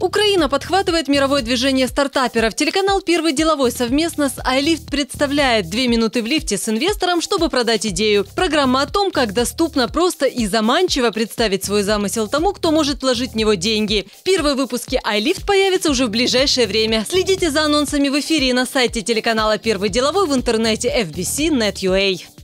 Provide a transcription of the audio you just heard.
Украина подхватывает мировое движение стартаперов. Телеканал «Первый деловой» совместно с Айлифт представляет «Две минуты в лифте» с инвестором, чтобы продать идею. Программа о том, как доступно, просто и заманчиво представить свой замысел тому, кто может вложить в него деньги. Первые выпуски Айлифт появятся уже в ближайшее время. Следите за анонсами в эфире и на сайте телеканала «Первый деловой» в интернете FBC.net.ua.